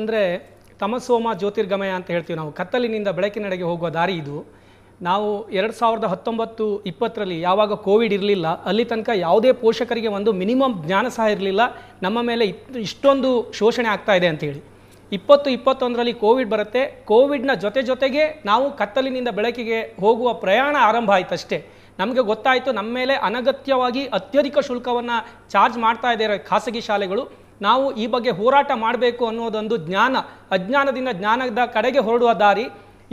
ಅಂದರೆ ತಮಸೋಮ ಜ್ಯೋತಿರ್ಗಮಯ ಅಂತ ಹೇಳ್ತೀವಿ ನಾವು ಕತ್ತಲಿನಿಂದ ಬೆಳಕಿನಡೆಗೆ ಹೋಗುವ ದಾರಿ ಇದು ನಾವು ಎರಡು ಸಾವಿರದ ಹತ್ತೊಂಬತ್ತು ಇಪ್ಪತ್ತರಲ್ಲಿ ಯಾವಾಗ ಕೋವಿಡ್ ಇರಲಿಲ್ಲ ಅಲ್ಲಿ ತನಕ ಯಾವುದೇ ಪೋಷಕರಿಗೆ ಒಂದು ಮಿನಿಮಮ್ ಜ್ಞಾನ ಸಹ ಇರಲಿಲ್ಲ ನಮ್ಮ ಮೇಲೆ ಇಷ್ಟೊಂದು ಶೋಷಣೆ ಆಗ್ತಾ ಇದೆ ಅಂತೇಳಿ ಇಪ್ಪತ್ತು ಇಪ್ಪತ್ತೊಂದರಲ್ಲಿ ಕೋವಿಡ್ ಬರುತ್ತೆ ಕೋವಿಡ್ನ ಜೊತೆ ಜೊತೆಗೆ ನಾವು ಕತ್ತಲಿನಿಂದ ಬೆಳಕಿಗೆ ಹೋಗುವ ಪ್ರಯಾಣ ಆರಂಭ ಆಯಿತು ಅಷ್ಟೇ ನಮಗೆ ಗೊತ್ತಾಯಿತು ನಮ್ಮ ಮೇಲೆ ಅನಗತ್ಯವಾಗಿ ಅತ್ಯಧಿಕ ಶುಲ್ಕವನ್ನು ಚಾರ್ಜ್ ಮಾಡ್ತಾ ಇದ್ದಾರೆ ಖಾಸಗಿ ಶಾಲೆಗಳು ನಾವು ಈ ಬಗ್ಗೆ ಹೋರಾಟ ಮಾಡಬೇಕು ಅನ್ನೋದೊಂದು ಜ್ಞಾನ ಅಜ್ಞಾನದಿಂದ ಜ್ಞಾನದ ಕಡೆಗೆ ಹೊರಡುವ ದಾರಿ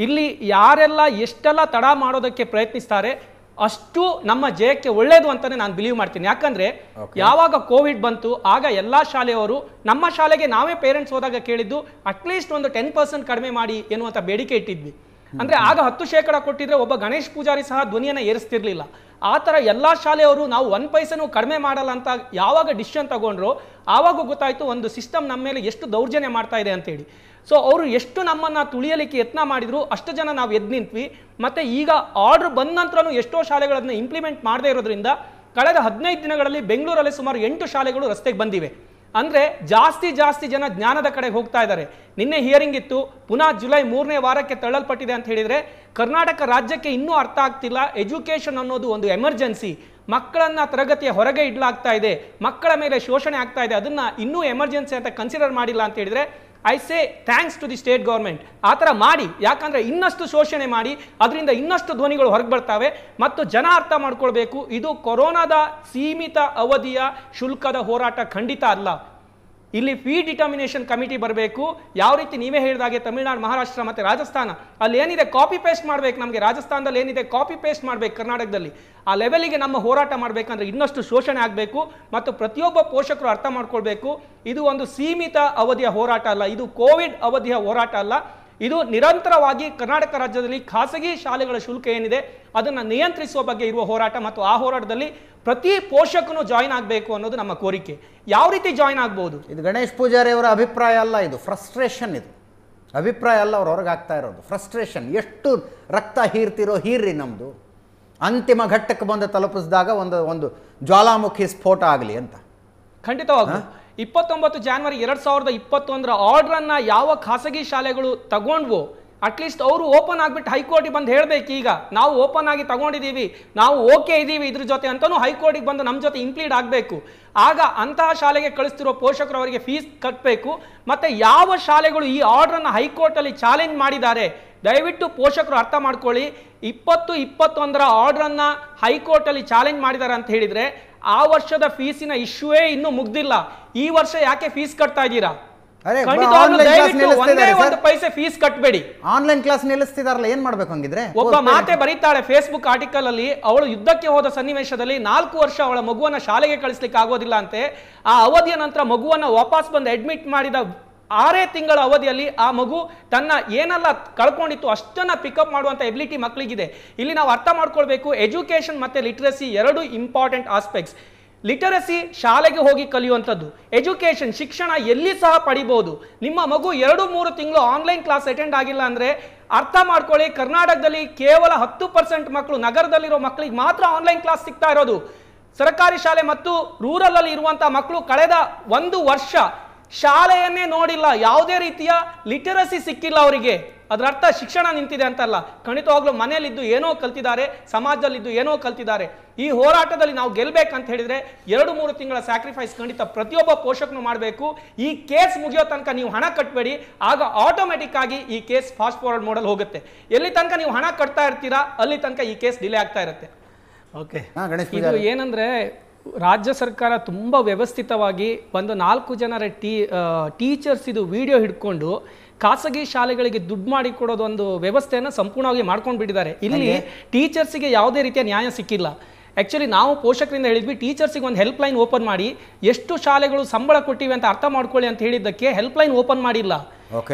ಇಲ್ಲಿ ಯಾರೆಲ್ಲ ಎಷ್ಟೆಲ್ಲ ತಡ ಮಾಡೋದಕ್ಕೆ ಪ್ರಯತ್ನಿಸ್ತಾರೆ ಅಷ್ಟು ನಮ್ಮ ಜಯಕ್ಕೆ ಒಳ್ಳೇದು ಅಂತಾನೆ ನಾನು ಬಿಲೀವ್ ಮಾಡ್ತೀನಿ ಯಾಕಂದ್ರೆ ಯಾವಾಗ ಕೋವಿಡ್ ಬಂತು ಆಗ ಎಲ್ಲಾ ಶಾಲೆಯವರು ನಮ್ಮ ಶಾಲೆಗೆ ನಾವೇ ಪೇರೆಂಟ್ಸ್ ಹೋದಾಗ ಕೇಳಿದ್ದು ಅಟ್ಲೀಸ್ಟ್ ಒಂದು ಟೆನ್ ಪರ್ಸೆಂಟ್ ಕಡಿಮೆ ಮಾಡಿ ಎನ್ನುವಂಥ ಬೇಡಿಕೆ ಇಟ್ಟಿದ್ವಿ ಅಂದ್ರೆ ಆಗ ಹತ್ತು ಶೇಕಡ ಕೊಟ್ಟಿದ್ರೆ ಒಬ್ಬ ಗಣೇಶ್ ಪೂಜಾರಿ ಸಹ ಧ್ವನಿಯನ್ನ ಏರಿಸ್ತಿರ್ಲಿಲ್ಲ ಆ ಥರ ಎಲ್ಲ ಶಾಲೆಯವರು ನಾವು ಒನ್ ಪೈಸನು ಕಡಿಮೆ ಮಾಡಲ್ಲ ಅಂತ ಯಾವಾಗ ಡಿಸಿಷನ್ ತಗೊಂಡ್ರು ಆವಾಗ ಗೊತ್ತಾಯ್ತು ಒಂದು ಸಿಸ್ಟಮ್ ನಮ್ಮ ಮೇಲೆ ಎಷ್ಟು ದೌರ್ಜನ್ಯ ಮಾಡ್ತಾ ಇದೆ ಅಂತೇಳಿ ಸೊ ಅವರು ಎಷ್ಟು ನಮ್ಮನ್ನ ತುಳಿಯಲಿಕ್ಕೆ ಯತ್ನ ಮಾಡಿದ್ರು ಅಷ್ಟು ಜನ ನಾವು ಎದ್ದು ನಿಂತ್ವಿ ಮತ್ತೆ ಈಗ ಆರ್ಡರ್ ಬಂದ ನಂತರನೂ ಎಷ್ಟೋ ಶಾಲೆಗಳನ್ನ ಇಂಪ್ಲಿಮೆಂಟ್ ಮಾಡದೇ ಇರೋದ್ರಿಂದ ಕಳೆದ ಹದಿನೈದು ದಿನಗಳಲ್ಲಿ ಬೆಂಗಳೂರಲ್ಲಿ ಸುಮಾರು ಎಂಟು ಶಾಲೆಗಳು ರಸ್ತೆಗೆ ಬಂದಿವೆ ಅಂದರೆ ಜಾಸ್ತಿ ಜಾಸ್ತಿ ಜನ ಜ್ಞಾನದ ಕಡೆ ಹೋಗ್ತಾ ಇದ್ದಾರೆ ನಿನ್ನೆ ಹಿಯರಿಂಗ್ ಇತ್ತು ಪುನಃ ಜುಲೈ ಮೂರನೇ ವಾರಕ್ಕೆ ತಳ್ಳಲ್ಪಟ್ಟಿದೆ ಅಂತ ಹೇಳಿದರೆ ಕರ್ನಾಟಕ ರಾಜ್ಯಕ್ಕೆ ಇನ್ನೂ ಅರ್ಥ ಆಗ್ತಿಲ್ಲ ಎಜುಕೇಷನ್ ಅನ್ನೋದು ಒಂದು ಎಮರ್ಜೆನ್ಸಿ ಮಕ್ಕಳನ್ನು ತರಗತಿಯ ಹೊರಗೆ ಇಡಲಾಗ್ತಾ ಇದೆ ಮಕ್ಕಳ ಮೇಲೆ ಶೋಷಣೆ ಆಗ್ತಾ ಇದೆ ಅದನ್ನು ಇನ್ನೂ ಎಮರ್ಜೆನ್ಸಿ ಅಂತ ಕನ್ಸಿಡರ್ ಮಾಡಿಲ್ಲ ಅಂತ ಹೇಳಿದರೆ I say thanks to the state government ಆ ಥರ ಮಾಡಿ ಯಾಕಂದರೆ ಇನ್ನಷ್ಟು ಶೋಷಣೆ ಮಾಡಿ ಅದರಿಂದ ಇನ್ನಷ್ಟು ಧ್ವನಿಗಳು ಹೊರಗೆ ಬರ್ತವೆ ಮತ್ತು ಜನ ಅರ್ಥ ಮಾಡ್ಕೊಳ್ಬೇಕು ಇದು ಕೊರೋನಾದ ಸೀಮಿತ ಅವಧಿಯ ಶುಲ್ಕದ ಹೋರಾಟ ಖಂಡಿತ ಅಲ್ಲ ಇಲ್ಲಿ ಫೀ ಡಿಟರ್ಮಿನೇಷನ್ ಕಮಿಟಿ ಬರಬೇಕು ಯಾವ ರೀತಿ ನೀವೇ ಹೇಳಿದಾಗೆ ತಮಿಳುನಾಡು ಮಹಾರಾಷ್ಟ್ರ ಮತ್ತು ರಾಜಸ್ಥಾನ ಅಲ್ಲಿ ಏನಿದೆ ಕಾಪಿ ಪೇಸ್ಟ್ ಮಾಡಬೇಕು ನಮಗೆ ರಾಜಸ್ಥಾನದಲ್ಲಿ ಏನಿದೆ ಕಾಪಿ ಪೇಸ್ಟ್ ಮಾಡಬೇಕು ಕರ್ನಾಟಕದಲ್ಲಿ ಆ ಲೆವೆಲಿಗೆ ನಮ್ಮ ಹೋರಾಟ ಮಾಡಬೇಕಂದ್ರೆ ಇನ್ನಷ್ಟು ಶೋಷಣೆ ಆಗಬೇಕು ಮತ್ತು ಪ್ರತಿಯೊಬ್ಬ ಪೋಷಕರು ಅರ್ಥ ಮಾಡ್ಕೊಳ್ಬೇಕು ಇದು ಒಂದು ಸೀಮಿತ ಅವಧಿಯ ಹೋರಾಟ ಅಲ್ಲ ಇದು ಕೋವಿಡ್ ಅವಧಿಯ ಹೋರಾಟ ಅಲ್ಲ ಇದು ನಿರಂತರವಾಗಿ ಕರ್ನಾಟಕ ರಾಜ್ಯದಲ್ಲಿ ಖಾಸಗಿ ಶಾಲೆಗಳ ಶುಲ್ಕ ಏನಿದೆ ಅದನ್ನು ನಿಯಂತ್ರಿಸುವ ಬಗ್ಗೆ ಇರುವ ಹೋರಾಟ ಮತ್ತು ಆ ಹೋರಾಟದಲ್ಲಿ ಪ್ರತಿ ಪೋಷಕನು ಜಾಯಿನ್ ಆಗಬೇಕು ಅನ್ನೋದು ನಮ್ಮ ಕೋರಿಕೆ ಯಾವ ರೀತಿ ಜಾಯಿನ್ ಆಗ್ಬೋದು ಇದು ಗಣೇಶ್ ಪೂಜಾರಿ ಅವರ ಅಭಿಪ್ರಾಯ ಅಲ್ಲ ಇದು ಫ್ರಸ್ಟ್ರೇಷನ್ ಇದು ಅಭಿಪ್ರಾಯ ಅಲ್ಲ ಅವ್ರು ಹೊರಗಾಗ್ತಾ ಇರೋದು ಫ್ರಸ್ಟ್ರೇಷನ್ ಎಷ್ಟು ರಕ್ತ ಹೀರ್ತಿರೋ ಹೀರ್ರಿ ನಮ್ಮದು ಅಂತಿಮ ಘಟ್ಟಕ್ಕೆ ಬಂದು ತಲುಪಿಸಿದಾಗ ಒಂದು ಒಂದು ಜ್ವಾಲಾಮುಖಿ ಸ್ಫೋಟ ಆಗಲಿ ಅಂತ ಖಂಡಿತವಾಗ ಇಪ್ಪತ್ತೊಂಬತ್ತು ಜಾನ್ವರಿ ಎರಡು ಸಾವಿರದ ಇಪ್ಪತ್ತೊಂದರ ಆರ್ಡ್ರನ್ನು ಯಾವ ಖಾಸಗಿ ಶಾಲೆಗಳು ತಗೊಂಡ್ವು ಅಟ್ಲೀಸ್ಟ್ ಅವರು ಓಪನ್ ಆಗಿಬಿಟ್ಟು ಹೈಕೋರ್ಟಿಗೆ ಬಂದು ಹೇಳಬೇಕು ಈಗ ನಾವು ಓಪನ್ ಆಗಿ ತಗೊಂಡಿದ್ದೀವಿ ನಾವು ಓಕೆ ಇದ್ದೀವಿ ಇದ್ರ ಜೊತೆ ಅಂತಲೂ ಹೈಕೋರ್ಟಿಗೆ ಬಂದು ನಮ್ಮ ಜೊತೆ ಇಂಪ್ಲೀಡ್ ಆಗಬೇಕು ಆಗ ಅಂತಹ ಶಾಲೆಗೆ ಕಳಿಸ್ತಿರೋ ಪೋಷಕರು ಅವರಿಗೆ ಫೀಸ್ ಕಟ್ಟಬೇಕು ಮತ್ತು ಯಾವ ಶಾಲೆಗಳು ಈ ಆರ್ಡ್ರನ್ನು ಹೈಕೋರ್ಟಲ್ಲಿ ಚಾಲೆಂಜ್ ಮಾಡಿದ್ದಾರೆ ದಯವಿಟ್ಟು ಪೋಷಕರು ಅರ್ಥ ಮಾಡ್ಕೊಳ್ಳಿ ಇಪ್ಪತ್ತು ಇಪ್ಪತ್ತೊಂದರ ಆರ್ಡ್ರನ್ನು ಹೈಕೋರ್ಟಲ್ಲಿ ಚಾಲೆಂಜ್ ಮಾಡಿದ್ದಾರೆ ಅಂತ ಹೇಳಿದರೆ ಆ ವರ್ಷದ ಫೀಸಿನ ಇಶ್ಯೂವೇ ಇನ್ನು ಮುಗ್ದಿಲ್ಲ ಈ ವರ್ಷ ಯಾಕೆ ಫೀಸ್ ಕಟ್ತಾ ಇದ್ದೀರಾ ಪೈಸೆ ಫೀಸ್ ಕಟ್ಬೇಡಿ ಆನ್ಲೈನ್ ಕ್ಲಾಸ್ ನಿಲ್ಲಿಸ್ತಿದಾರಲ್ಲ ಏನ್ ಮಾಡ್ಬೇಕು ಹಂಗಿದ್ರೆ ಒಬ್ಬ ಮಾತೆ ಬರೀತಾಳೆ ಫೇಸ್ಬುಕ್ ಆರ್ಟಿಕಲ್ ಅಲ್ಲಿ ಅವಳು ಯುದ್ಧಕ್ಕೆ ಹೋದ ಸನ್ನಿವೇಶದಲ್ಲಿ ನಾಲ್ಕು ವರ್ಷ ಅವಳ ಮಗುವನ್ನ ಶಾಲೆಗೆ ಕಳಿಸ್ಲಿಕ್ಕೆ ಆಗೋದಿಲ್ಲ ಅಂತೆ ಆ ಅವಧಿಯ ನಂತರ ಮಗುವನ್ನ ವಾಪಸ್ ಬಂದು ಅಡ್ಮಿಟ್ ಮಾಡಿದ ಆರೇ ತಿಂಗಳ ಅವಧಿಯಲ್ಲಿ ಆ ಮಗು ತನ್ನ ಏನೆಲ್ಲ ಕಳ್ಕೊಂಡಿತ್ತು ಅಷ್ಟನ್ನು ಪಿಕಪ್ ಮಾಡುವಂಥ ಎಬಿಲಿಟಿ ಮಕ್ಕಳಿಗಿದೆ ಇಲ್ಲಿ ನಾವು ಅರ್ಥ ಮಾಡ್ಕೊಳ್ಬೇಕು ಎಜುಕೇಷನ್ ಮತ್ತು ಲಿಟ್ರಸಿ ಎರಡು ಇಂಪಾರ್ಟೆಂಟ್ ಆಸ್ಪೆಕ್ಟ್ಸ್ ಲಿಟರಸಿ ಶಾಲೆಗೆ ಹೋಗಿ ಕಲಿಯುವಂಥದ್ದು ಎಜುಕೇಷನ್ ಶಿಕ್ಷಣ ಎಲ್ಲಿ ಸಹ ಪಡಿಬೋದು ನಿಮ್ಮ ಮಗು ಎರಡು ಮೂರು ತಿಂಗಳು ಆನ್ಲೈನ್ ಕ್ಲಾಸ್ ಅಟೆಂಡ್ ಆಗಿಲ್ಲ ಅಂದರೆ ಅರ್ಥ ಮಾಡ್ಕೊಳ್ಳಿ ಕರ್ನಾಟಕದಲ್ಲಿ ಕೇವಲ ಹತ್ತು ಪರ್ಸೆಂಟ್ ಮಕ್ಕಳು ನಗರದಲ್ಲಿರೋ ಮಕ್ಕಳಿಗೆ ಮಾತ್ರ ಆನ್ಲೈನ್ ಕ್ಲಾಸ್ ಸಿಗ್ತಾ ಇರೋದು ಸರ್ಕಾರಿ ಶಾಲೆ ಮತ್ತು ಅಲ್ಲಿ ಇರುವಂಥ ಮಕ್ಕಳು ಕಳೆದ ಒಂದು ವರ್ಷ ಶಾಲೆಯನ್ನೇ ನೋಡಿಲ್ಲ ಯಾವುದೇ ರೀತಿಯ ಲಿಟರಸಿ ಸಿಕ್ಕಿಲ್ಲ ಅವರಿಗೆ ಅದರ ಅರ್ಥ ಶಿಕ್ಷಣ ನಿಂತಿದೆ ಅಂತಲ್ಲ ಖಂಡಿತವಾಗ್ಲೂ ಮನೆಯಲ್ಲಿದ್ದು ಏನೋ ಕಲ್ತಿದ್ದಾರೆ ಸಮಾಜದಲ್ಲಿದ್ದು ಏನೋ ಕಲ್ತಿದ್ದಾರೆ ಈ ಹೋರಾಟದಲ್ಲಿ ನಾವು ಗೆಲ್ಲಬೇಕಂತ ಹೇಳಿದ್ರೆ ಎರಡು ಮೂರು ತಿಂಗಳ ಸ್ಯಾಕ್ರಿಫೈಸ್ ಖಂಡಿತ ಪ್ರತಿಯೊಬ್ಬ ಪೋಷಕನು ಮಾಡಬೇಕು ಈ ಕೇಸ್ ಮುಗಿಯೋ ತನಕ ನೀವು ಹಣ ಕಟ್ಟಬೇಡಿ ಆಗ ಆಟೋಮೆಟಿಕ್ ಆಗಿ ಈ ಕೇಸ್ ಫಾಸ್ಟ್ ಫಾರ್ವರ್ಡ್ ಮಾಡಲ್ ಹೋಗುತ್ತೆ ಎಲ್ಲಿ ತನಕ ನೀವು ಹಣ ಕಟ್ತಾ ಇರ್ತೀರಾ ಅಲ್ಲಿ ತನಕ ಈ ಕೇಸ್ ಡಿಲೇ ಆಗ್ತಾ ಇರುತ್ತೆ ಓಕೆ ಇದು ಏನಂದ್ರೆ ರಾಜ್ಯ ಸರ್ಕಾರ ತುಂಬ ವ್ಯವಸ್ಥಿತವಾಗಿ ಒಂದು ನಾಲ್ಕು ಜನರ ಟೀ ಟೀಚರ್ಸ್ ಇದು ವಿಡಿಯೋ ಹಿಡ್ಕೊಂಡು ಖಾಸಗಿ ಶಾಲೆಗಳಿಗೆ ದುಡ್ಡು ಮಾಡಿ ಕೊಡೋದು ಒಂದು ವ್ಯವಸ್ಥೆಯನ್ನು ಸಂಪೂರ್ಣವಾಗಿ ಮಾಡ್ಕೊಂಡು ಬಿಟ್ಟಿದ್ದಾರೆ ಇಲ್ಲಿ ಟೀಚರ್ಸಿಗೆ ಯಾವುದೇ ರೀತಿಯ ನ್ಯಾಯ ಸಿಕ್ಕಿಲ್ಲ ಆ್ಯಕ್ಚುಲಿ ನಾವು ಪೋಷಕರಿಂದ ಹೇಳಿದ್ವಿ ಟೀಚರ್ಸಿಗೆ ಒಂದು ಹೆಲ್ಪ್ ಲೈನ್ ಓಪನ್ ಮಾಡಿ ಎಷ್ಟು ಶಾಲೆಗಳು ಸಂಬಳ ಕೊಟ್ಟಿವೆ ಅಂತ ಅರ್ಥ ಮಾಡ್ಕೊಳ್ಳಿ ಅಂತ ಹೇಳಿದ್ದಕ್ಕೆ ಹೆಲ್ಪ್ ಲೈನ್ ಓಪನ್ ಮಾಡಿಲ್ಲ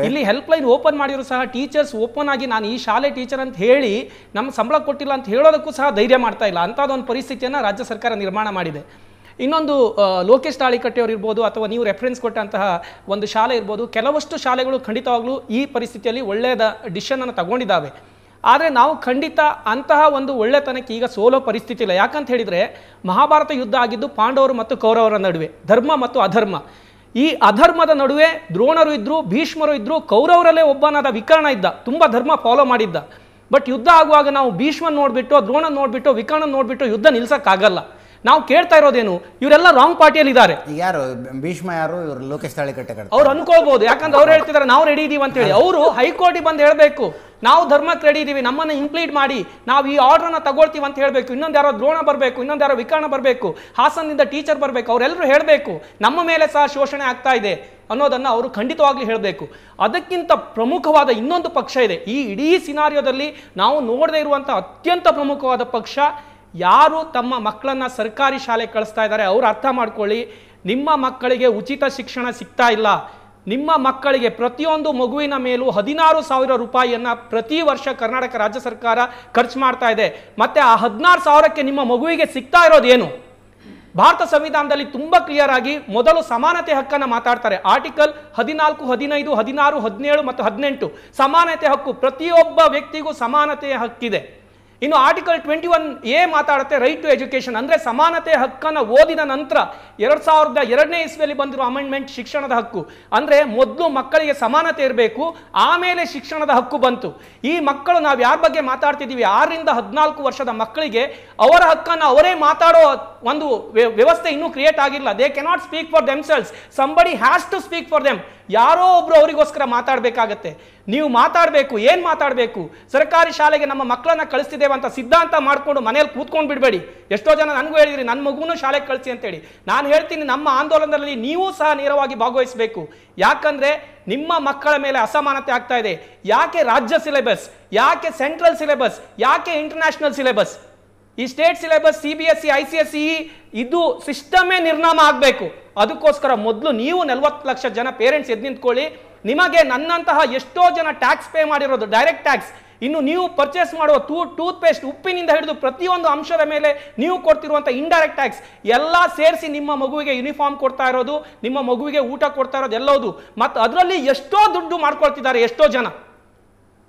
ಇಲ್ಲಿ ಹೆಲ್ಪ್ ಲೈನ್ ಓಪನ್ ಮಾಡಿದ್ರು ಸಹ ಟೀಚರ್ಸ್ ಓಪನ್ ಆಗಿ ನಾನು ಈ ಶಾಲೆ ಟೀಚರ್ ಅಂತ ಹೇಳಿ ನಮ್ಮ ಸಂಬಳ ಕೊಟ್ಟಿಲ್ಲ ಅಂತ ಹೇಳೋದಕ್ಕೂ ಸಹ ಧೈರ್ಯ ಮಾಡ್ತಾ ಇಲ್ಲ ಅಂಥದ್ದೊಂದು ಪರಿಸ್ಥಿತಿಯನ್ನು ರಾಜ್ಯ ಸರ್ಕಾರ ನಿರ್ಮಾಣ ಮಾಡಿದೆ ಇನ್ನೊಂದು ಲೋಕೇಶ್ ತಾಳಿಕಟ್ಟೆಯವರು ಇರ್ಬೋದು ಅಥವಾ ನೀವು ರೆಫರೆನ್ಸ್ ಕೊಟ್ಟಂತಹ ಒಂದು ಶಾಲೆ ಇರ್ಬೋದು ಕೆಲವಷ್ಟು ಶಾಲೆಗಳು ಖಂಡಿತವಾಗ್ಲೂ ಈ ಪರಿಸ್ಥಿತಿಯಲ್ಲಿ ಒಳ್ಳೆಯದ ಡಿಶನನ್ನು ತಗೊಂಡಿದ್ದಾವೆ ಆದರೆ ನಾವು ಖಂಡಿತ ಅಂತಹ ಒಂದು ಒಳ್ಳೆತನಕ್ಕೆ ಈಗ ಸೋಲೋ ಪರಿಸ್ಥಿತಿ ಇಲ್ಲ ಯಾಕಂತ ಹೇಳಿದರೆ ಮಹಾಭಾರತ ಯುದ್ಧ ಆಗಿದ್ದು ಪಾಂಡವರು ಮತ್ತು ಕೌರವರ ನಡುವೆ ಧರ್ಮ ಮತ್ತು ಅಧರ್ಮ ಈ ಅಧರ್ಮದ ನಡುವೆ ದ್ರೋಣರು ಇದ್ದರು ಭೀಷ್ಮರು ಇದ್ದರು ಕೌರವರಲ್ಲೇ ಒಬ್ಬನಾದ ವಿಕರ್ಣ ಇದ್ದ ತುಂಬ ಧರ್ಮ ಫಾಲೋ ಮಾಡಿದ್ದ ಬಟ್ ಯುದ್ಧ ಆಗುವಾಗ ನಾವು ಭೀಷ್ಮನ ನೋಡಿಬಿಟ್ಟು ದ್ರೋಣ ನೋಡಿಬಿಟ್ಟು ವಿಕರ್ಣ ನೋಡಿಬಿಟ್ಟು ಯುದ್ಧ ನಿಲ್ಸೋಕ್ಕಾಗಲ್ಲ ನಾವು ಕೇಳ್ತಾ ಇರೋದೇನು ಇವರೆಲ್ಲ ರಾಂಗ್ ಪಾರ್ಟಿಯಲ್ಲಿ ಇದ್ದಾರೆ ಯಾರು ಭೀಷ್ಮ ಯಾರು ಇವರು ಲೋಕೇಶ್ ಅವ್ರು ಅನ್ಕೋಬಹುದು ಯಾಕಂದ್ರೆ ಅವ್ರು ಹೇಳ್ತಿದ್ದಾರೆ ನಾವು ರೆಡಿ ಇದೀವಿ ಅಂತ ಹೇಳಿ ಅವರು ಹೈಕೋರ್ಟಿಗೆ ಬಂದು ಹೇಳಬೇಕು ನಾವು ರೆಡಿ ಇದ್ದೀವಿ ನಮ್ಮನ್ನು ಇಂಪ್ಲೀಟ್ ಮಾಡಿ ನಾವು ಈ ಆರ್ಡ್ರನ್ನ ತಗೊಳ್ತೀವಿ ಅಂತ ಹೇಳಬೇಕು ಇನ್ನೊಂದು ಯಾರೋ ದ್ರೋಣ ಬರಬೇಕು ಇನ್ನೊಂದು ಯಾರೋ ವಿಕರಣ ಬರಬೇಕು ಹಾಸನದಿಂದ ಟೀಚರ್ ಬರಬೇಕು ಅವರೆಲ್ಲರೂ ಹೇಳಬೇಕು ನಮ್ಮ ಮೇಲೆ ಸಹ ಶೋಷಣೆ ಆಗ್ತಾ ಇದೆ ಅನ್ನೋದನ್ನು ಅವರು ಖಂಡಿತವಾಗ್ಲಿ ಹೇಳಬೇಕು ಅದಕ್ಕಿಂತ ಪ್ರಮುಖವಾದ ಇನ್ನೊಂದು ಪಕ್ಷ ಇದೆ ಈ ಇಡೀ ಸಿನಾರಿಯೋದಲ್ಲಿ ನಾವು ನೋಡದೇ ಇರುವಂಥ ಅತ್ಯಂತ ಪ್ರಮುಖವಾದ ಪಕ್ಷ ಯಾರು ತಮ್ಮ ಮಕ್ಕಳನ್ನು ಸರ್ಕಾರಿ ಶಾಲೆಗೆ ಕಳಿಸ್ತಾ ಇದ್ದಾರೆ ಅವರು ಅರ್ಥ ಮಾಡ್ಕೊಳ್ಳಿ ನಿಮ್ಮ ಮಕ್ಕಳಿಗೆ ಉಚಿತ ಶಿಕ್ಷಣ ಸಿಗ್ತಾ ಇಲ್ಲ ನಿಮ್ಮ ಮಕ್ಕಳಿಗೆ ಪ್ರತಿಯೊಂದು ಮಗುವಿನ ಮೇಲೂ ಹದಿನಾರು ಸಾವಿರ ರೂಪಾಯಿಯನ್ನು ಪ್ರತಿ ವರ್ಷ ಕರ್ನಾಟಕ ರಾಜ್ಯ ಸರ್ಕಾರ ಖರ್ಚು ಮಾಡ್ತಾ ಇದೆ ಮತ್ತು ಆ ಹದಿನಾರು ಸಾವಿರಕ್ಕೆ ನಿಮ್ಮ ಮಗುವಿಗೆ ಸಿಗ್ತಾ ಇರೋದು ಏನು ಭಾರತ ಸಂವಿಧಾನದಲ್ಲಿ ತುಂಬ ಕ್ಲಿಯರ್ ಆಗಿ ಮೊದಲು ಸಮಾನತೆ ಹಕ್ಕನ್ನು ಮಾತಾಡ್ತಾರೆ ಆರ್ಟಿಕಲ್ ಹದಿನಾಲ್ಕು ಹದಿನೈದು ಹದಿನಾರು ಹದಿನೇಳು ಮತ್ತು ಹದಿನೆಂಟು ಸಮಾನತೆ ಹಕ್ಕು ಪ್ರತಿಯೊಬ್ಬ ವ್ಯಕ್ತಿಗೂ ಸಮಾನತೆಯ ಹಕ್ಕಿದೆ ಇನ್ನು ಆರ್ಟಿಕಲ್ ಟ್ವೆಂಟಿ ಒನ್ ಎ ಮಾತಾಡುತ್ತೆ ರೈಟ್ ಟು ಎಜುಕೇಷನ್ ಅಂದರೆ ಸಮಾನತೆ ಹಕ್ಕನ್ನು ಓದಿದ ನಂತರ ಎರಡು ಸಾವಿರದ ಎರಡನೇ ಇಸ್ವಿಯಲ್ಲಿ ಬಂದಿರೋ ಅಮೆಂಡ್ಮೆಂಟ್ ಶಿಕ್ಷಣದ ಹಕ್ಕು ಅಂದರೆ ಮೊದಲು ಮಕ್ಕಳಿಗೆ ಸಮಾನತೆ ಇರಬೇಕು ಆಮೇಲೆ ಶಿಕ್ಷಣದ ಹಕ್ಕು ಬಂತು ಈ ಮಕ್ಕಳು ನಾವು ಯಾರ ಬಗ್ಗೆ ಮಾತಾಡ್ತಿದ್ದೀವಿ ಆರರಿಂದ ಹದಿನಾಲ್ಕು ವರ್ಷದ ಮಕ್ಕಳಿಗೆ ಅವರ ಹಕ್ಕನ್ನು ಅವರೇ ಮಾತಾಡೋ ಒಂದು ವ್ಯವಸ್ಥೆ ಇನ್ನೂ ಕ್ರಿಯೇಟ್ ಆಗಿಲ್ಲ they cannot speak for selves somebody has to speak for them ಯಾರೋ ಒಬ್ರು ಅವರಿಗೋಸ್ಕರ ಮಾತಾಡಬೇಕಾಗತ್ತೆ ನೀವು ಮಾತಾಡಬೇಕು ಏನು ಮಾತಾಡಬೇಕು ಸರ್ಕಾರಿ ಶಾಲೆಗೆ ನಮ್ಮ ಮಕ್ಕಳನ್ನ ಕಳಿಸ್ತಿದ್ದೇವೆ ಅಂತ ಸಿದ್ಧಾಂತ ಮಾಡಿಕೊಂಡು ಮನೇಲಿ ಕೂತ್ಕೊಂಡು ಬಿಡಬೇಡಿ ಎಷ್ಟೋ ಜನ ನನಗೂ ಹೇಳಿದ್ರಿ ನನ್ನ ಮಗುನು ಶಾಲೆಗೆ ಕಳಿಸಿ ಅಂತೇಳಿ ನಾನು ಹೇಳ್ತೀನಿ ನಮ್ಮ ಆಂದೋಲನದಲ್ಲಿ ನೀವು ಸಹ ನೇರವಾಗಿ ಭಾಗವಹಿಸಬೇಕು ಯಾಕಂದರೆ ನಿಮ್ಮ ಮಕ್ಕಳ ಮೇಲೆ ಅಸಮಾನತೆ ಆಗ್ತಾ ಇದೆ ಯಾಕೆ ರಾಜ್ಯ ಸಿಲೆಬಸ್ ಯಾಕೆ ಸೆಂಟ್ರಲ್ ಸಿಲೆಬಸ್ ಯಾಕೆ ಇಂಟರ್ನ್ಯಾಷನಲ್ ಸಿಲೆಬಸ್ ಈ state syllabus C B S C I C S C ಇದು ಸಿಸ್ಟಮೇ ನಿರ್ನಾಮ ಆಗಬೇಕು ಅದಕ್ಕೋಸ್ಕರ ಮೊದಲು ನೀವು ನಲವತ್ತು ಲಕ್ಷ ಜನ ಪೇರೆಂಟ್ಸ್ ಎದ್ದು ನಿಂತ್ಕೊಳ್ಳಿ ನಿಮಗೆ ನನ್ನಂತಹ ಎಷ್ಟೋ ಜನ ಟ್ಯಾಕ್ಸ್ ಪೇ ಮಾಡಿರೋದು ಡೈರೆಕ್ಟ್ ಟ್ಯಾಕ್ಸ್ ಇನ್ನು ನೀವು ಪರ್ಚೇಸ್ ಮಾಡುವ ಟೂ ಟೂತ್ ಪೇಸ್ಟ್ ಉಪ್ಪಿನಿಂದ ಹಿಡಿದು ಪ್ರತಿಯೊಂದು ಅಂಶದ ಮೇಲೆ ನೀವು ಕೊಡ್ತಿರುವಂಥ ಇಂಡೈರೆಕ್ಟ್ ಟ್ಯಾಕ್ಸ್ ಎಲ್ಲ ಸೇರಿಸಿ ನಿಮ್ಮ ಮಗುವಿಗೆ ಯೂನಿಫಾರ್ಮ್ ಕೊಡ್ತಾ ಇರೋದು ನಿಮ್ಮ ಮಗುವಿಗೆ ಊಟ ಕೊಡ್ತಾ ಇರೋದು ಎಲ್ಲವುದು ಮತ್ತು ಅದರಲ್ಲಿ ಎಷ್ಟೋ ದುಡ್ಡು ಮಾಡ್ಕೊಳ್ತಿದ್ದಾರೆ ಎಷ್ಟೋ ಜನ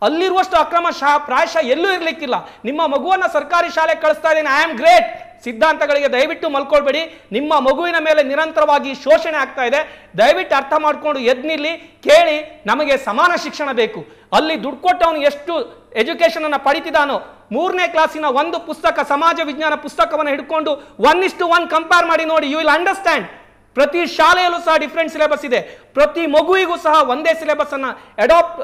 ಅಲ್ಲಿರುವಷ್ಟು ಅಕ್ರಮ ಶಾ ಪ್ರಾಯಶಃ ಎಲ್ಲೂ ಇರಲಿಕ್ಕಿಲ್ಲ ನಿಮ್ಮ ಮಗುವನ್ನು ಸರ್ಕಾರಿ ಶಾಲೆಗೆ ಕಳಿಸ್ತಾ ಇದ್ದೀನಿ ಐ ಆಮ್ ಗ್ರೇಟ್ ಸಿದ್ಧಾಂತಗಳಿಗೆ ದಯವಿಟ್ಟು ಮಲ್ಕೊಳ್ಬೇಡಿ ನಿಮ್ಮ ಮಗುವಿನ ಮೇಲೆ ನಿರಂತರವಾಗಿ ಶೋಷಣೆ ಆಗ್ತಾ ಇದೆ ದಯವಿಟ್ಟು ಅರ್ಥ ಮಾಡಿಕೊಂಡು ಎದ್ನಿಲ್ಲಿ ಕೇಳಿ ನಮಗೆ ಸಮಾನ ಶಿಕ್ಷಣ ಬೇಕು ಅಲ್ಲಿ ದುಡ್ಡು ಕೊಟ್ಟವನು ಎಷ್ಟು ಎಜುಕೇಷನನ್ನು ಪಡಿತಿದ್ದಾನೋ ಮೂರನೇ ಕ್ಲಾಸಿನ ಒಂದು ಪುಸ್ತಕ ಸಮಾಜ ವಿಜ್ಞಾನ ಪುಸ್ತಕವನ್ನು ಹಿಡ್ಕೊಂಡು ಒನ್ ಇಷ್ಟು ಒನ್ ಕಂಪೇರ್ ಮಾಡಿ ನೋಡಿ ಯು ವಿಲ್ ಅಂಡರ್ಸ್ಟ್ಯಾಂಡ್ ಪ್ರತಿ ಶಾಲೆಯಲ್ಲೂ ಸಹ ಡಿಫ್ರೆಂಟ್ ಸಿಲೆಬಸ್ ಇದೆ ಪ್ರತಿ ಮಗುವಿಗೂ ಸಹ ಒಂದೇ ಸಿಲೆಬಸ್ ಅನ್ನು ಅಡಾಪ್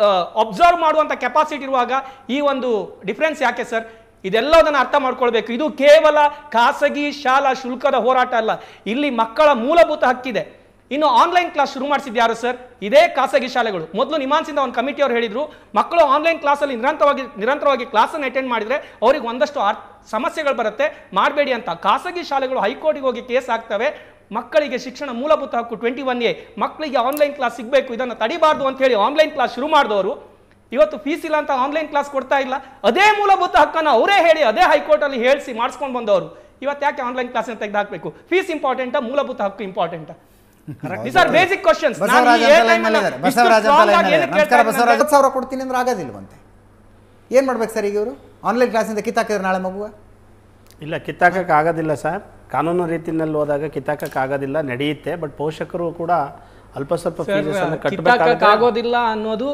ಅಬ್ಸರ್ವ್ ಮಾಡುವಂಥ ಕೆಪಾಸಿಟಿ ಇರುವಾಗ ಈ ಒಂದು ಡಿಫ್ರೆನ್ಸ್ ಯಾಕೆ ಸರ್ ಇದೆಲ್ಲದನ್ನು ಅರ್ಥ ಮಾಡ್ಕೊಳ್ಬೇಕು ಇದು ಕೇವಲ ಖಾಸಗಿ ಶಾಲಾ ಶುಲ್ಕದ ಹೋರಾಟ ಅಲ್ಲ ಇಲ್ಲಿ ಮಕ್ಕಳ ಮೂಲಭೂತ ಹಕ್ಕಿದೆ ಇನ್ನು ಆನ್ಲೈನ್ ಕ್ಲಾಸ್ ಶುರು ಮಾಡಿಸಿದ್ದು ಯಾರು ಸರ್ ಇದೇ ಖಾಸಗಿ ಶಾಲೆಗಳು ಮೊದಲು ನಿಮಾನ್ಸಿಂದ ಒಂದು ಕಮಿಟಿ ಅವರು ಹೇಳಿದ್ರು ಮಕ್ಕಳು ಆನ್ಲೈನ್ ಕ್ಲಾಸಲ್ಲಿ ನಿರಂತರವಾಗಿ ನಿರಂತರವಾಗಿ ಕ್ಲಾಸನ್ನು ಅಟೆಂಡ್ ಮಾಡಿದರೆ ಅವ್ರಿಗೆ ಒಂದಷ್ಟು ಸಮಸ್ಯೆಗಳು ಬರುತ್ತೆ ಮಾಡಬೇಡಿ ಅಂತ ಖಾಸಗಿ ಶಾಲೆಗಳು ಹೈಕೋರ್ಟಿಗೆ ಹೋಗಿ ಕೇಸ್ ಆಗ್ತವೆ ಮಕ್ಕಳಿಗೆ ಶಿಕ್ಷಣ ಮೂಲಭೂತ ಹಕ್ಕು ಟ್ವೆಂಟಿ ಒನ್ ಎ ಮಕ್ಕಳಿಗೆ ಆನ್ಲೈನ್ ಕ್ಲಾಸ್ ಸಿಗಬೇಕು ಇದನ್ನು ತಡಿಬಾರ್ದು ಅಂತ ಹೇಳಿ ಆನ್ಲೈನ್ ಕ್ಲಾಸ್ ಶುರು ಮಾಡಿದವರು ಇವತ್ತು ಫೀಸ್ ಇಲ್ಲ ಅಂತ ಆನ್ಲೈನ್ ಕ್ಲಾಸ್ ಕೊಡ್ತಾ ಇಲ್ಲ ಅದೇ ಮೂಲಭೂತ ಹಕ್ಕನ್ನು ಅವರೇ ಹೇಳಿ ಅದೇ ಹೈಕೋರ್ಟಲ್ಲಿ ಹೇಳಿಸಿ ಮಾಡಿಸ್ಕೊಂಡು ಬಂದವರು ಇವತ್ತು ಯಾಕೆ ಆನ್ಲೈನ್ ಕ್ಲಾಸನ್ನು ತೆಗೆದು ಹಾಕಬೇಕು ಫೀಸ್ ಇಂಪಾರ್ಟೆಂಟಾ ಮೂಲಭೂತ ಹಕ್ಕು ಇಂಪಾರ್ಟೆಂಟಾ ಬೇಸಿಕ್ ಸಾವಿರ ಕೊಡ್ತೀನಿ ಅಂದ್ರೆ ಆಗೋದಿಲ್ವಂತೆ ಏನು ಮಾಡ್ಬೇಕು ಸರ್ ಈಗ ಇವರು ಆನ್ಲೈನ್ ಕ್ಲಾಸಿಂದ ಕಿತ್ತಾಕಿದ್ರೆ ನಾಳೆ ಮಗುವ ಇಲ್ಲ ಕಿತ್ತಾಕಕ್ಕೆ ಆಗೋದಿಲ್ಲ ಸರ್ ಕಾನೂನು ರೀತಿಯಲ್ಲಿ ಹೋದಾಗ ಕಿತ್ತಾಕಕ್ಕೆ ಆಗೋದಿಲ್ಲ ನಡೆಯುತ್ತೆ ಬಟ್ ಪೋಷಕರು ಕೂಡ ಅಲ್ಪ ಸ್ವಲ್ಪ ಫೀಸಸ್ ಅನ್ನು ಆಗೋದಿಲ್ಲ ಅನ್ನೋದು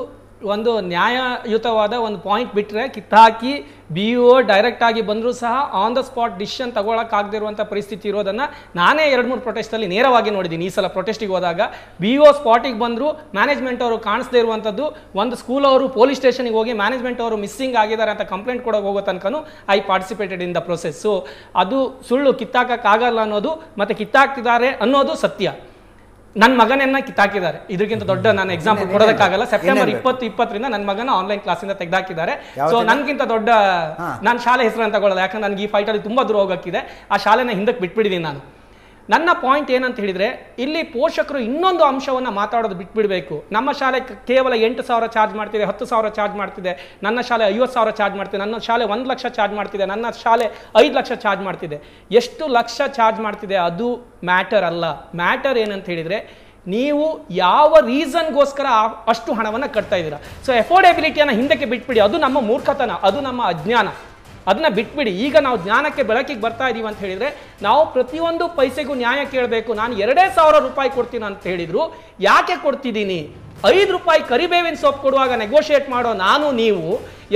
ಒಂದು ನ್ಯಾಯಯುತವಾದ ಒಂದು ಪಾಯಿಂಟ್ ಬಿಟ್ಟರೆ ಕಿತ್ತಾಕಿ ಬಿ ಇ ಒ ಡೈರೆಕ್ಟಾಗಿ ಬಂದರೂ ಸಹ ಆನ್ ದ ಸ್ಪಾಟ್ ಡಿಸಿಷನ್ ಇರುವಂಥ ಪರಿಸ್ಥಿತಿ ಇರೋದನ್ನು ನಾನೇ ಎರಡು ಮೂರು ಪ್ರೊಟೆಸ್ಟಲ್ಲಿ ನೇರವಾಗಿ ನೋಡಿದ್ದೀನಿ ಈ ಸಲ ಪ್ರೊಟೆಸ್ಟಿಗೆ ಹೋದಾಗ ಬಿ ಇ ಒ ಸ್ಪಾಟಿಗೆ ಬಂದರೂ ಮ್ಯಾನೇಜ್ಮೆಂಟ್ ಅವರು ಕಾಣಿಸದೇ ಇರುವಂಥದ್ದು ಒಂದು ಸ್ಕೂಲ್ ಅವರು ಪೊಲೀಸ್ ಸ್ಟೇಷನ್ಗೆ ಹೋಗಿ ಮ್ಯಾನೇಜ್ಮೆಂಟ್ ಅವರು ಮಿಸ್ಸಿಂಗ್ ಆಗಿದ್ದಾರೆ ಅಂತ ಕಂಪ್ಲೇಂಟ್ ಕೊಡೋಕೆ ಹೋಗೋ ತನಕನೂ I participated in the process ಅದು ಸುಳ್ಳು ಆಗಲ್ಲ ಅನ್ನೋದು ಮತ್ತು ಕಿತ್ತಾಕ್ತಿದ್ದಾರೆ ಅನ್ನೋದು ಸತ್ಯ ನನ್ನ ಮಗನನ್ನ ಕಿತ್ತಾಕಿದ್ದಾರೆ ಇದಕ್ಕಿಂತ ದೊಡ್ಡ ನಾನು ಎಕ್ಸಾಂಪಲ್ ಕೊಡೋದಕ್ಕಾಗಲ್ಲ ಸೆಪ್ಟೆಂಬರ್ ಇಪ್ಪತ್ತು ಇಪ್ಪತ್ತರಿಂದ ನನ್ನ ಮಗನ ಆನ್ಲೈನ್ ಕ್ಲಾಸಿಂದ ತೆಗೆದಾಕಿದ್ದಾರೆ ಸೊ ನನ್ಗಿಂತ ದೊಡ್ಡ ನಾನು ಶಾಲೆ ಹೆಸರನ್ನು ತಗೊಳ್ಳಲ್ಲ ಯಾಕಂದ್ರೆ ನನಗೆ ಈ ಫೈಟಲ್ಲಿ ತುಂಬಾ ದೂರ ಹೋಗಕ್ಕಿದೆ ಆ ಶಾಲೆನ ಹಿಂದಕ್ಕೆ ಬಿಟ್ಬಿಡಿದ್ದೀನಿ ನಾನು ನನ್ನ ಪಾಯಿಂಟ್ ಏನಂತ ಹೇಳಿದರೆ ಇಲ್ಲಿ ಪೋಷಕರು ಇನ್ನೊಂದು ಅಂಶವನ್ನು ಮಾತಾಡೋದು ಬಿಟ್ಬಿಡಬೇಕು ನಮ್ಮ ಶಾಲೆ ಕೇವಲ ಎಂಟು ಸಾವಿರ ಚಾರ್ಜ್ ಮಾಡ್ತಿದೆ ಹತ್ತು ಸಾವಿರ ಚಾರ್ಜ್ ಮಾಡ್ತಿದೆ ನನ್ನ ಶಾಲೆ ಐವತ್ತು ಸಾವಿರ ಚಾರ್ಜ್ ಮಾಡ್ತಿದೆ ನನ್ನ ಶಾಲೆ ಒಂದು ಲಕ್ಷ ಚಾರ್ಜ್ ಮಾಡ್ತಿದೆ ನನ್ನ ಶಾಲೆ ಐದು ಲಕ್ಷ ಚಾರ್ಜ್ ಮಾಡ್ತಿದೆ ಎಷ್ಟು ಲಕ್ಷ ಚಾರ್ಜ್ ಮಾಡ್ತಿದೆ ಅದು ಮ್ಯಾಟರ್ ಅಲ್ಲ ಮ್ಯಾಟರ್ ಏನಂತ ಹೇಳಿದರೆ ನೀವು ಯಾವ ರೀಸನ್ಗೋಸ್ಕರ ಅಷ್ಟು ಹಣವನ್ನು ಕಟ್ತಾ ಇದ್ದೀರಾ ಸೊ ಎಫೋರ್ಡೆಬಿಲಿಟಿಯನ್ನು ಹಿಂದಕ್ಕೆ ಬಿಟ್ಬಿಡಿ ಅದು ನಮ್ಮ ಮೂರ್ಖತನ ಅದು ನಮ್ಮ ಅಜ್ಞಾನ ಅದನ್ನ ಬಿಟ್ಬಿಡಿ ಈಗ ನಾವು ಜ್ಞಾನಕ್ಕೆ ಬೆಳಕಿಗೆ ಬರ್ತಾ ಇದ್ದೀವಿ ಅಂತ ಹೇಳಿದರೆ ನಾವು ಪ್ರತಿಯೊಂದು ಪೈಸೆಗೂ ನ್ಯಾಯ ಕೇಳಬೇಕು ನಾನು ಎರಡೇ ಸಾವಿರ ರೂಪಾಯಿ ಕೊಡ್ತೀನಿ ಅಂತ ಹೇಳಿದ್ರು ಯಾಕೆ ಕೊಡ್ತಿದ್ದೀನಿ ಐದು ರೂಪಾಯಿ ಕರಿಬೇವಿನ ಸೊಪ್ಪು ಕೊಡುವಾಗ ನೆಗೋಷಿಯೇಟ್ ಮಾಡೋ ನಾನು ನೀವು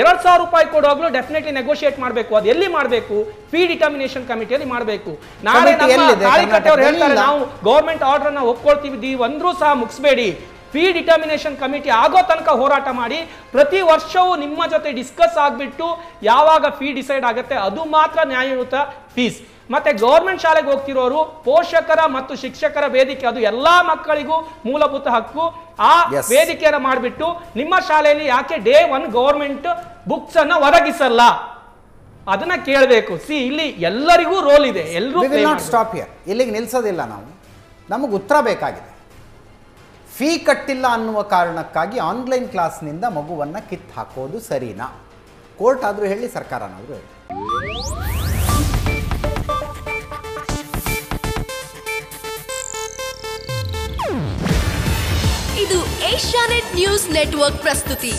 ಎರಡು ಸಾವಿರ ರೂಪಾಯಿ ಕೊಡುವಾಗಲೂ ಡೆಫಿನೆಟ್ಲಿ ನೆಗೋಷಿಯೇಟ್ ಮಾಡಬೇಕು ಅದು ಎಲ್ಲಿ ಮಾಡಬೇಕು ಫೀ ಡಿಟರ್ಮಿನೇಷನ್ ಕಮಿಟಿಯಲ್ಲಿ ಮಾಡಬೇಕು ನಾಳೆ ಹೇಳ್ತಾರೆ ನಾವು ಗೌರ್ಮೆಂಟ್ ಆರ್ಡರ್ನ ಒಪ್ಕೊಳ್ತೀವಿ ಅಂದ್ರೂ ಸಹ ಮುಗಿಸ್ಬೇಡಿ ಫೀ ಡಿಟರ್ಮಿನೇಷನ್ ಕಮಿಟಿ ಆಗೋ ತನಕ ಹೋರಾಟ ಮಾಡಿ ಪ್ರತಿ ವರ್ಷವೂ ನಿಮ್ಮ ಜೊತೆ ಡಿಸ್ಕಸ್ ಆಗಿಬಿಟ್ಟು ಯಾವಾಗ ಫೀ ಡಿಸೈಡ್ ಆಗುತ್ತೆ ಅದು ಮಾತ್ರ ನ್ಯಾಯಯುತ ಫೀಸ್ ಮತ್ತೆ ಗೌರ್ಮೆಂಟ್ ಶಾಲೆಗೆ ಹೋಗ್ತಿರೋರು ಪೋಷಕರ ಮತ್ತು ಶಿಕ್ಷಕರ ವೇದಿಕೆ ಅದು ಎಲ್ಲಾ ಮಕ್ಕಳಿಗೂ ಮೂಲಭೂತ ಹಕ್ಕು ಆ ವೇದಿಕೆಯನ್ನು ಮಾಡಿಬಿಟ್ಟು ನಿಮ್ಮ ಶಾಲೆಯಲ್ಲಿ ಯಾಕೆ ಡೇ ಒನ್ ಗೌರ್ಮೆಂಟ್ ಬುಕ್ಸ್ ಅನ್ನ ಒದಗಿಸಲ್ಲ ಅದನ್ನ ಕೇಳಬೇಕು ಸಿ ಇಲ್ಲಿ ಎಲ್ಲರಿಗೂ ರೋಲ್ ಇದೆ ಎಲ್ಲರೂ ಸ್ಟಾಪ್ ಇಲ್ಲಿಗೆ ನಿಲ್ಸೋದಿಲ್ಲ ನಾವು ನಮಗೆ ಉತ್ತರ ಬೇಕಾಗಿದೆ ಫೀ ಕಟ್ಟಿಲ್ಲ ಅನ್ನುವ ಕಾರಣಕ್ಕಾಗಿ ಆನ್ಲೈನ್ ಕ್ಲಾಸ್ನಿಂದ ಮಗುವನ್ನು ಕಿತ್ತು ಹಾಕೋದು ಸರಿನಾ ಕೋರ್ಟ್ ಆದರೂ ಹೇಳಿ ಸರ್ಕಾರನಾದರೂ ಹೇಳಿ ಇದು ಏಷ್ಯಾನೆಟ್ ನ್ಯೂಸ್ ನೆಟ್ವರ್ಕ್ ಪ್ರಸ್ತುತಿ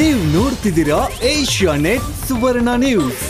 ನೀವು ನೋಡ್ತಿದ್ದೀರಾ ಏಷ್ಯಾನೆಟ್ ಸುವರ್ಣ ನ್ಯೂಸ್